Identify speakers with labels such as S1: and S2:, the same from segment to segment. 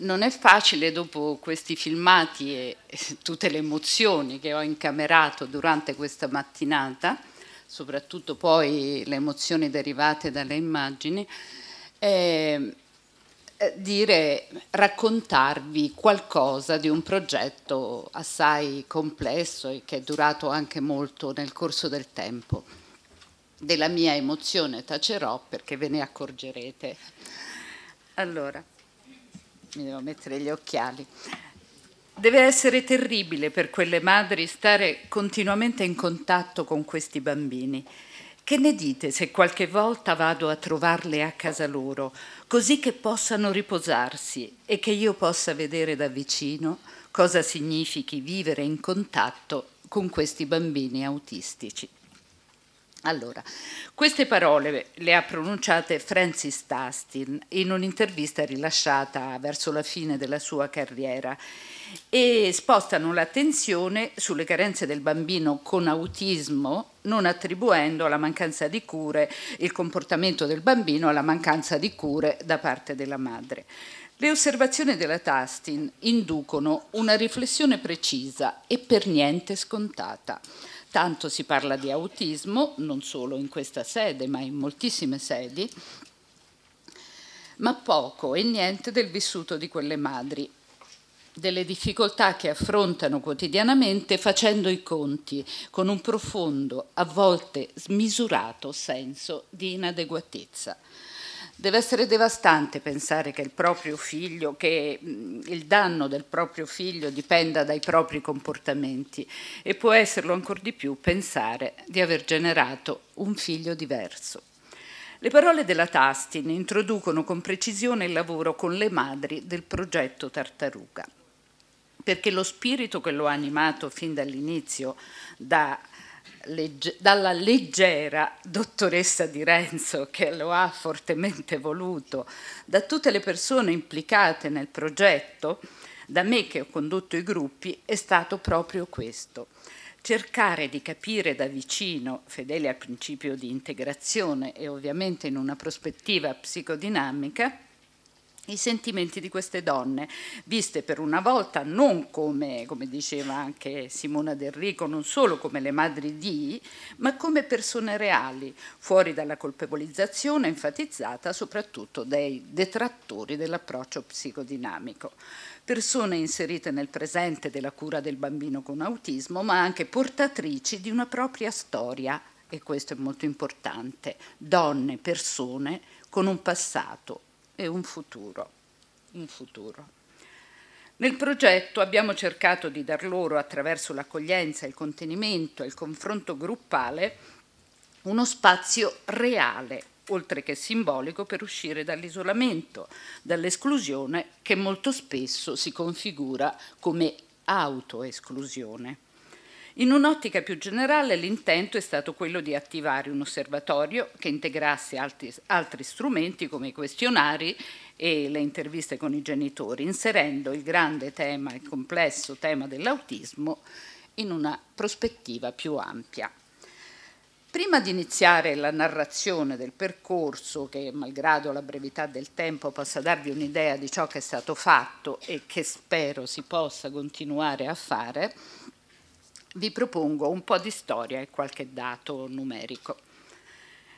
S1: Non è facile dopo questi filmati e eh, tutte le emozioni che ho incamerato durante questa mattinata, soprattutto poi le emozioni derivate dalle immagini, ehm, eh, dire, raccontarvi qualcosa di un progetto assai complesso e che è durato anche molto nel corso del tempo. Della mia emozione tacerò perché ve ne accorgerete. Allora mi devo mettere gli occhiali. Deve essere terribile per quelle madri stare continuamente in contatto con questi bambini. Che ne dite se qualche volta vado a trovarle a casa loro, così che possano riposarsi e che io possa vedere da vicino cosa significhi vivere in contatto con questi bambini autistici? Allora, queste parole le ha pronunciate Francis Tastin in un'intervista rilasciata verso la fine della sua carriera e spostano l'attenzione sulle carenze del bambino con autismo, non attribuendo alla mancanza di cure il comportamento del bambino alla mancanza di cure da parte della madre. Le osservazioni della Tastin inducono una riflessione precisa e per niente scontata. Tanto si parla di autismo, non solo in questa sede, ma in moltissime sedi, ma poco e niente del vissuto di quelle madri, delle difficoltà che affrontano quotidianamente facendo i conti con un profondo, a volte smisurato senso di inadeguatezza. Deve essere devastante pensare che il proprio figlio, che il danno del proprio figlio dipenda dai propri comportamenti e può esserlo ancor di più pensare di aver generato un figlio diverso. Le parole della Tastin introducono con precisione il lavoro con le madri del progetto Tartaruga perché lo spirito che lo ha animato fin dall'inizio da legge, dalla leggera dottoressa di Renzo, che lo ha fortemente voluto, da tutte le persone implicate nel progetto, da me che ho condotto i gruppi, è stato proprio questo. Cercare di capire da vicino, fedele al principio di integrazione e ovviamente in una prospettiva psicodinamica, i sentimenti di queste donne, viste per una volta non come, come diceva anche Simona Del Rico, non solo come le madri di, ma come persone reali, fuori dalla colpevolizzazione enfatizzata soprattutto dai detrattori dell'approccio psicodinamico. Persone inserite nel presente della cura del bambino con autismo, ma anche portatrici di una propria storia, e questo è molto importante, donne, persone con un passato e un futuro. Un futuro. Nel progetto abbiamo cercato di dar loro, attraverso l'accoglienza, il contenimento e il confronto gruppale, uno spazio reale, oltre che simbolico, per uscire dall'isolamento, dall'esclusione che molto spesso si configura come autoesclusione. In un'ottica più generale l'intento è stato quello di attivare un osservatorio che integrasse altri, altri strumenti come i questionari e le interviste con i genitori, inserendo il grande tema, il complesso tema dell'autismo in una prospettiva più ampia. Prima di iniziare la narrazione del percorso, che malgrado la brevità del tempo possa darvi un'idea di ciò che è stato fatto e che spero si possa continuare a fare, vi propongo un po' di storia e qualche dato numerico.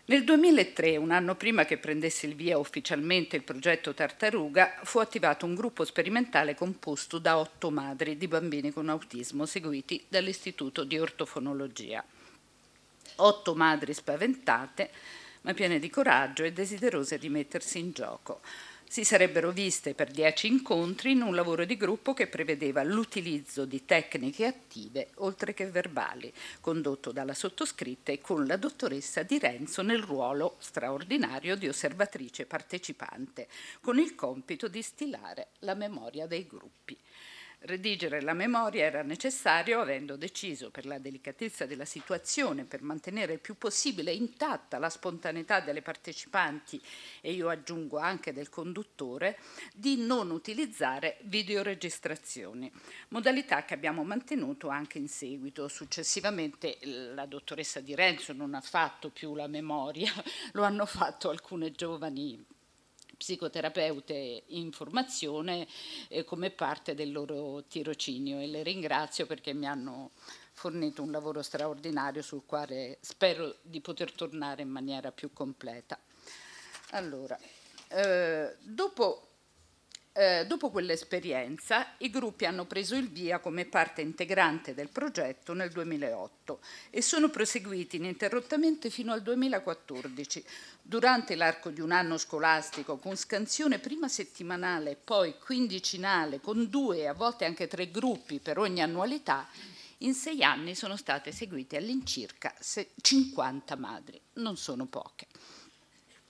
S1: Nel 2003, un anno prima che prendesse il via ufficialmente il progetto Tartaruga, fu attivato un gruppo sperimentale composto da otto madri di bambini con autismo seguiti dall'Istituto di Ortofonologia. Otto madri spaventate, ma piene di coraggio e desiderose di mettersi in gioco si sarebbero viste per dieci incontri in un lavoro di gruppo che prevedeva l'utilizzo di tecniche attive oltre che verbali, condotto dalla sottoscritta e con la dottoressa Di Renzo nel ruolo straordinario di osservatrice partecipante, con il compito di stilare la memoria dei gruppi. Redigere la memoria era necessario avendo deciso per la delicatezza della situazione, per mantenere il più possibile intatta la spontaneità delle partecipanti e io aggiungo anche del conduttore, di non utilizzare videoregistrazioni, modalità che abbiamo mantenuto anche in seguito. Successivamente la dottoressa Di Renzo non ha fatto più la memoria, lo hanno fatto alcune giovani psicoterapeute in formazione eh, come parte del loro tirocinio e le ringrazio perché mi hanno fornito un lavoro straordinario sul quale spero di poter tornare in maniera più completa. Allora, eh, dopo eh, dopo quell'esperienza i gruppi hanno preso il via come parte integrante del progetto nel 2008 e sono proseguiti ininterrottamente fino al 2014, durante l'arco di un anno scolastico con scansione prima settimanale e poi quindicinale con due a volte anche tre gruppi per ogni annualità. In sei anni sono state seguite all'incirca 50 madri, non sono poche.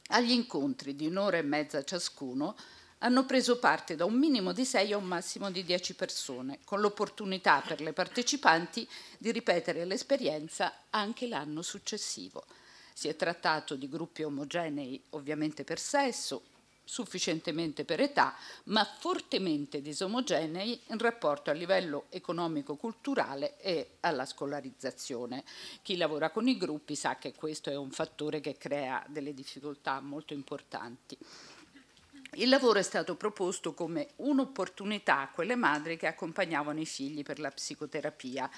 S1: Agli incontri di un'ora e mezza ciascuno hanno preso parte da un minimo di 6 a un massimo di 10 persone, con l'opportunità per le partecipanti di ripetere l'esperienza anche l'anno successivo. Si è trattato di gruppi omogenei ovviamente per sesso, sufficientemente per età, ma fortemente disomogenei in rapporto al livello economico-culturale e alla scolarizzazione. Chi lavora con i gruppi sa che questo è un fattore che crea delle difficoltà molto importanti. Il lavoro è stato proposto come un'opportunità a quelle madri che accompagnavano i figli per la psicoterapia.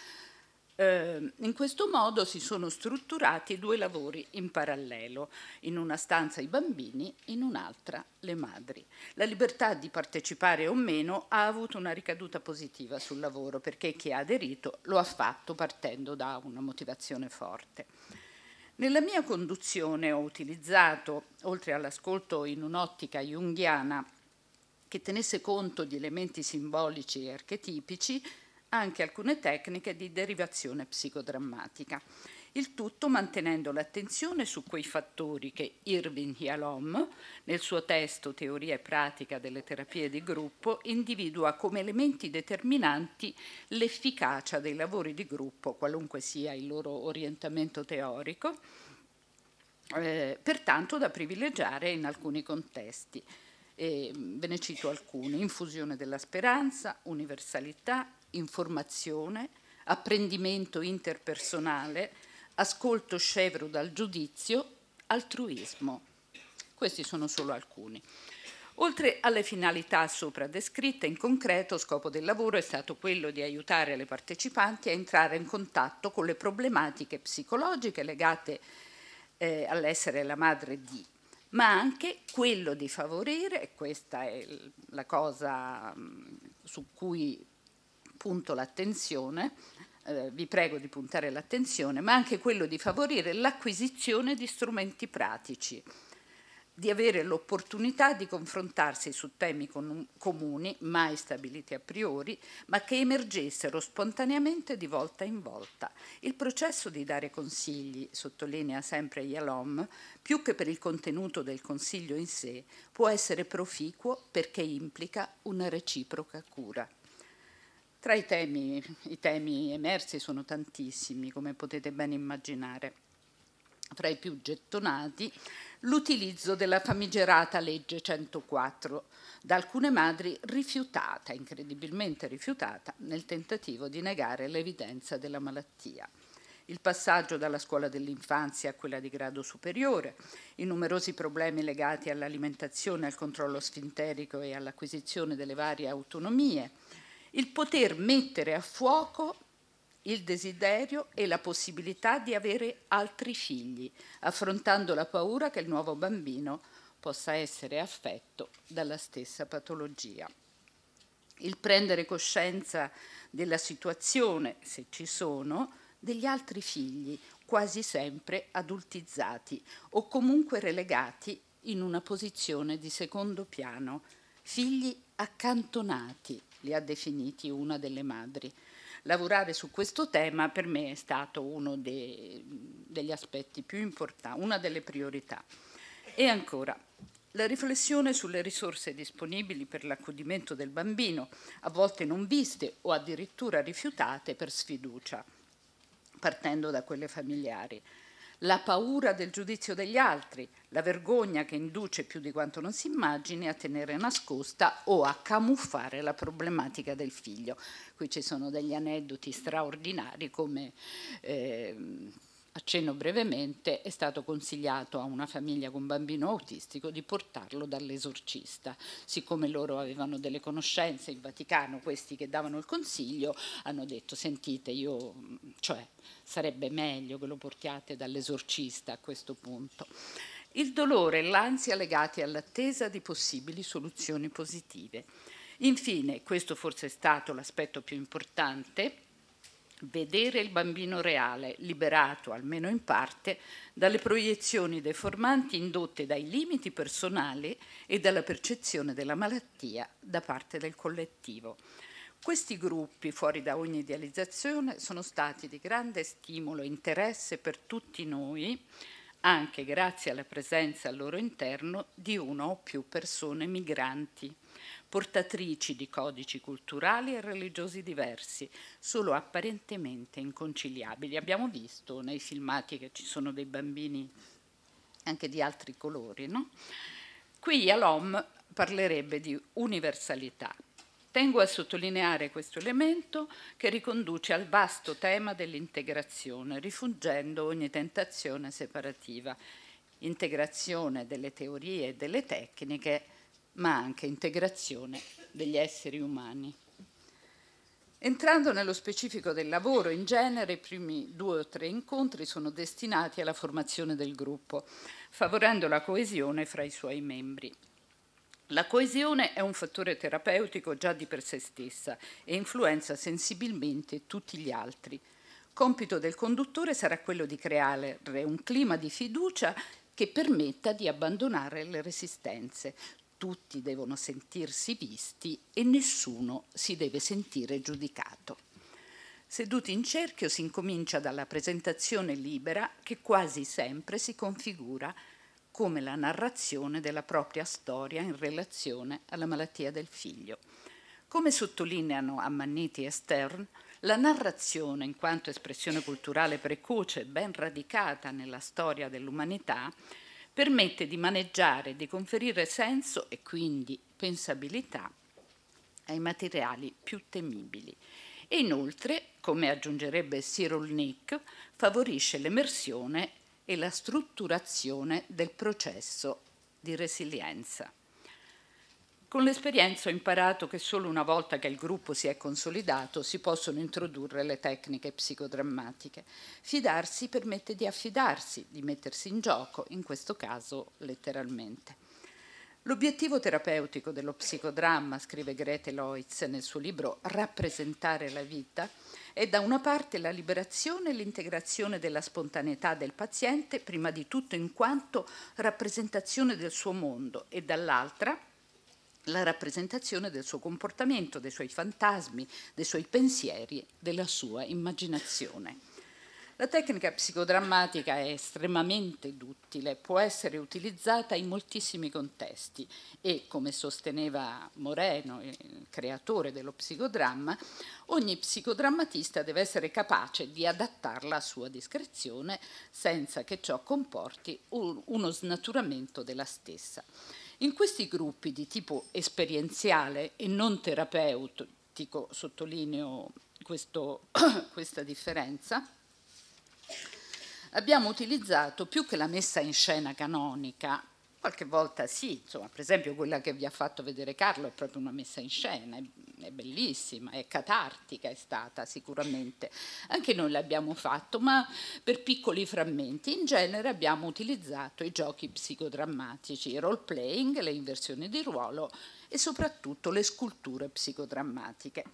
S1: Eh, in questo modo si sono strutturati due lavori in parallelo, in una stanza i bambini, in un'altra le madri. La libertà di partecipare o meno ha avuto una ricaduta positiva sul lavoro perché chi ha aderito lo ha fatto partendo da una motivazione forte. Nella mia conduzione ho utilizzato, oltre all'ascolto in un'ottica junghiana che tenesse conto di elementi simbolici e archetipici, anche alcune tecniche di derivazione psicodrammatica il tutto mantenendo l'attenzione su quei fattori che Irving Yalom, nel suo testo Teoria e pratica delle terapie di gruppo, individua come elementi determinanti l'efficacia dei lavori di gruppo, qualunque sia il loro orientamento teorico, eh, pertanto da privilegiare in alcuni contesti. E mm, ve ne cito alcuni, infusione della speranza, universalità, informazione, apprendimento interpersonale, ascolto scevro dal giudizio, altruismo. Questi sono solo alcuni. Oltre alle finalità sopra descritte, in concreto scopo del lavoro è stato quello di aiutare le partecipanti a entrare in contatto con le problematiche psicologiche legate eh, all'essere la madre di, ma anche quello di favorire, e questa è la cosa mh, mm, su cui punto l'attenzione, eh, vi prego di puntare l'attenzione, ma anche quello di favorire l'acquisizione di strumenti pratici, di avere l'opportunità di confrontarsi su temi comuni, mai stabiliti a priori, ma che emergessero spontaneamente di volta in volta. Il processo di dare consigli, sottolinea sempre Yalom, più che per il contenuto del consiglio in sé, può essere proficuo perché implica una reciproca cura. Tra i temi, i temi emersi sono tantissimi, come potete ben immaginare. Tra i più gettonati, l'utilizzo della famigerata legge 104, da alcune madri rifiutata, incredibilmente rifiutata, nel tentativo di negare l'evidenza della malattia il passaggio dalla scuola dell'infanzia a quella di grado superiore, i numerosi problemi legati all'alimentazione, al controllo sfinterico e all'acquisizione delle varie autonomie, il poter mettere a fuoco il desiderio e la possibilità di avere altri figli, affrontando la paura che il nuovo bambino possa essere affetto dalla stessa patologia. Il prendere coscienza della situazione, se ci sono, degli altri figli, quasi sempre adultizzati o comunque relegati in una posizione di secondo piano, figli accantonati li ha definiti una delle madri. Lavorare su questo tema per me è stato uno dei, degli aspetti più importanti, una delle priorità. E ancora, la riflessione sulle risorse disponibili per l'accudimento del bambino, a volte non viste o addirittura rifiutate per sfiducia, partendo da quelle familiari la paura del giudizio degli altri, la vergogna che induce più di quanto non si immagini a tenere nascosta o a camuffare la problematica del figlio. Qui ci sono degli aneddoti straordinari come... Eh, accenno brevemente, è stato consigliato a una famiglia con bambino autistico di portarlo dall'esorcista. Siccome loro avevano delle conoscenze in Vaticano, questi che davano il consiglio hanno detto sentite, io, cioè, sarebbe meglio che lo portiate dall'esorcista a questo punto. Il dolore e l'ansia legati all'attesa di possibili soluzioni positive. Infine, questo forse è stato l'aspetto più importante, vedere il bambino reale, liberato almeno in parte dalle proiezioni deformanti indotte dai limiti personali e dalla percezione della malattia da parte del collettivo. Questi gruppi, fuori da ogni idealizzazione, sono stati di grande stimolo e interesse per tutti noi, anche grazie alla presenza al loro interno di una o più persone migranti portatrici di codici culturali e religiosi diversi, solo apparentemente inconciliabili. Abbiamo visto nei filmati che ci sono dei bambini anche di altri colori. No? Qui Alom parlerebbe di universalità. Tengo a sottolineare questo elemento che riconduce al vasto tema dell'integrazione, rifuggendo ogni tentazione separativa, integrazione delle teorie e delle tecniche ma anche integrazione degli esseri umani. Entrando nello specifico del lavoro, in genere i primi due o tre incontri sono destinati alla formazione del gruppo, favorendo la coesione fra i suoi membri. La coesione è un fattore terapeutico già di per sé stessa e influenza sensibilmente tutti gli altri. Compito del conduttore sarà quello di creare un clima di fiducia che permetta di abbandonare le resistenze tutti devono sentirsi visti e nessuno si deve sentire giudicato. Seduti in cerchio si incomincia dalla presentazione libera che quasi sempre si configura come la narrazione della propria storia in relazione alla malattia del figlio. Come sottolineano Ammanniti e Stern, la narrazione, in quanto espressione culturale precoce e ben radicata nella storia dell'umanità, permette di maneggiare, di conferire senso e quindi pensabilità ai materiali più temibili. E inoltre, come aggiungerebbe Cyril Nick, favorisce l'emersione e la strutturazione del processo di resilienza. Con l'esperienza ho imparato che solo una volta che il gruppo si è consolidato si possono introdurre le tecniche psicodrammatiche. Fidarsi permette di affidarsi, di mettersi in gioco, in questo caso letteralmente. L'obiettivo terapeutico dello psicodramma, scrive Grete Loitz nel suo libro Rappresentare la vita, è da una parte la liberazione e l'integrazione della spontaneità del paziente, prima di tutto in quanto rappresentazione del suo mondo, e dall'altra la rappresentazione del suo comportamento, dei suoi fantasmi, dei suoi pensieri, della sua immaginazione. La tecnica psicodrammatica è estremamente duttile, può essere utilizzata in moltissimi contesti e, come sosteneva Moreno, il creatore dello psicodramma, ogni psicodrammatista deve essere capace di adattarla a sua discrezione senza che ciò comporti uno snaturamento della stessa. In questi gruppi di tipo esperienziale e non terapeutico, sottolineo questo, questa differenza, abbiamo utilizzato più che la messa in scena canonica Qualche volta sì, insomma, per esempio quella che vi ha fatto vedere Carlo è proprio una messa in scena, è, bellissima, è catartica, è stata sicuramente. Anche noi l'abbiamo fatto, ma per piccoli frammenti. In genere abbiamo utilizzato i giochi psicodrammatici, i role playing, le inversioni di ruolo e soprattutto le sculture psicodrammatiche.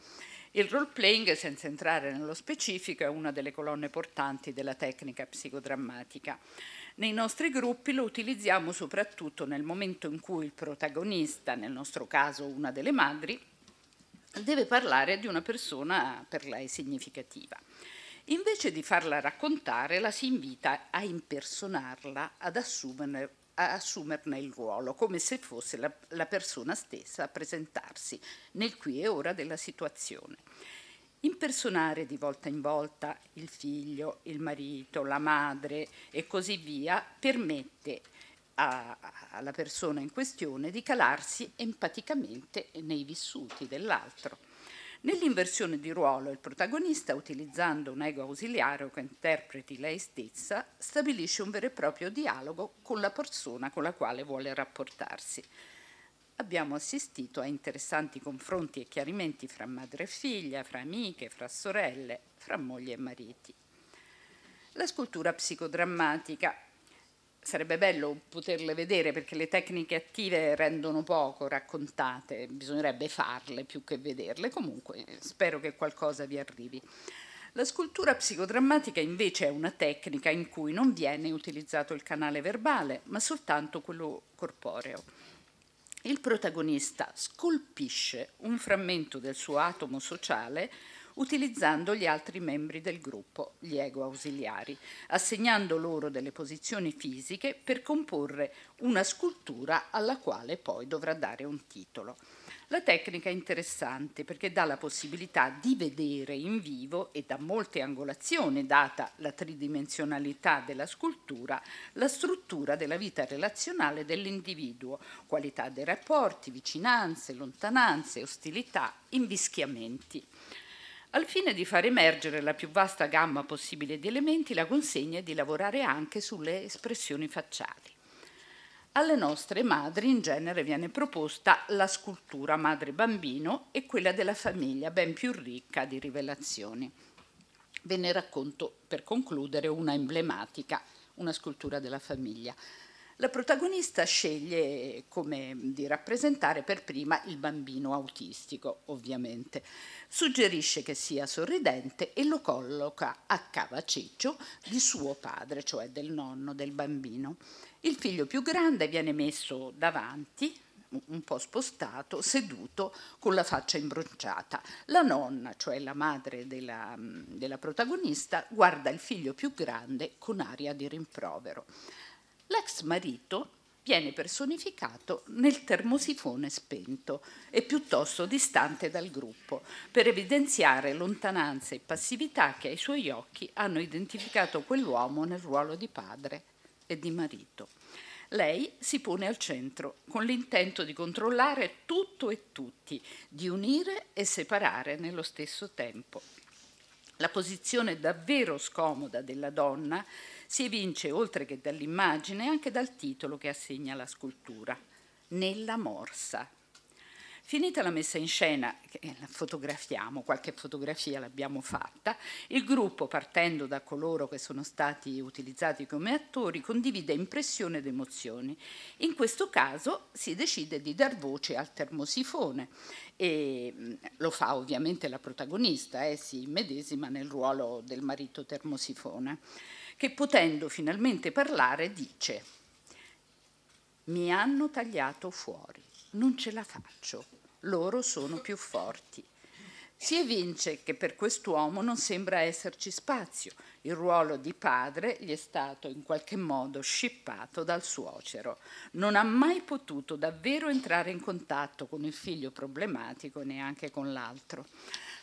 S1: Il role playing, senza entrare nello specifico, è una delle colonne portanti della tecnica psicodrammatica. Nei nostri gruppi lo utilizziamo soprattutto nel momento in cui il protagonista, nel nostro caso una delle madri, deve parlare di una persona per lei significativa. Invece di farla raccontare, la si invita a impersonarla, ad assumerne, a assumerne il ruolo, come se fosse la, la persona stessa a presentarsi nel qui e ora della situazione. Impersonare di volta in volta il figlio, il marito, la madre e così via permette a, alla persona in questione di calarsi empaticamente nei vissuti dell'altro. Nell'inversione di ruolo il protagonista, utilizzando un ego ausiliario che interpreti lei stessa, stabilisce un vero e proprio dialogo con la persona con la quale vuole rapportarsi abbiamo assistito a interessanti confronti e chiarimenti fra madre e figlia, fra amiche, fra sorelle, fra moglie e mariti. La scultura psicodrammatica. Sarebbe bello poterle vedere perché le tecniche attive rendono poco raccontate, bisognerebbe farle più che vederle, comunque spero che qualcosa vi arrivi. La scultura psicodrammatica invece è una tecnica in cui non viene utilizzato il canale verbale, ma soltanto quello corporeo il protagonista scolpisce un frammento del suo atomo sociale utilizzando gli altri membri del gruppo, gli ego ausiliari, assegnando loro delle posizioni fisiche per comporre una scultura alla quale poi dovrà dare un titolo. La tecnica è interessante perché dà la possibilità di vedere in vivo e da molte angolazioni, data la tridimensionalità della scultura, la struttura della vita relazionale dell'individuo, qualità dei rapporti, vicinanze, lontananze, ostilità, invischiamenti. Al fine di far emergere la più vasta gamma possibile di elementi, la consegna è di lavorare anche sulle espressioni facciali alle nostre madri in genere viene proposta la scultura madre-bambino e quella della famiglia ben più ricca di rivelazioni. Ve ne racconto per concludere una emblematica, una scultura della famiglia la protagonista sceglie come mm, di rappresentare per prima il bambino autistico, ovviamente. Suggerisce che sia sorridente e lo colloca a cavaceccio di suo padre, cioè del nonno del bambino. Il figlio più grande viene messo davanti, un po' spostato, seduto con la faccia imbronciata. La nonna, cioè la madre della, mm, della protagonista, guarda il figlio più grande con aria di rimprovero. L'ex marito viene personificato nel termosifone spento e piuttosto distante dal gruppo, per evidenziare lontananza e passività che ai suoi occhi hanno identificato quell'uomo nel ruolo di padre e di marito. Lei si pone al centro con l'intento di controllare tutto e tutti, di unire e separare nello stesso tempo. La posizione davvero scomoda della donna si evince oltre che dall'immagine anche dal titolo che assegna la scultura, Nella morsa. Finita la messa in scena, eh, la fotografiamo, qualche fotografia l'abbiamo fatta, il gruppo, partendo da coloro che sono stati utilizzati come attori, condivide impressioni ed emozioni. In questo caso si decide di dar voce al termosifone e lo fa ovviamente la protagonista, eh, si medesima nel ruolo del marito termosifone, che potendo finalmente parlare dice «Mi hanno tagliato fuori, non ce la faccio» loro sono più forti. Si evince che per quest'uomo non sembra esserci spazio, il ruolo di padre gli è stato in qualche modo scippato dal suocero. Non ha mai potuto davvero entrare in contatto con il figlio problematico neanche con l'altro.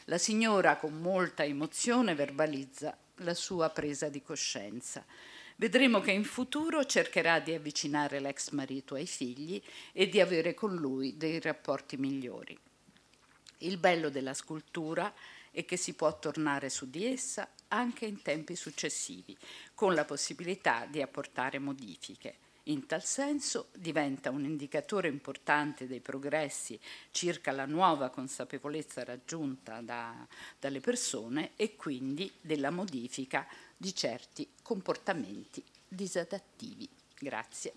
S1: La signora con molta emozione verbalizza la sua presa di coscienza. Vedremo che in futuro cercherà di avvicinare l'ex marito ai figli e di avere con lui dei rapporti migliori. Il bello della scultura è che si può tornare su di essa anche in tempi successivi, con la possibilità di apportare modifiche. In tal senso diventa un indicatore importante dei progressi circa la nuova consapevolezza raggiunta da, dalle persone e quindi della modifica di certi comportamenti disadattivi. Grazie.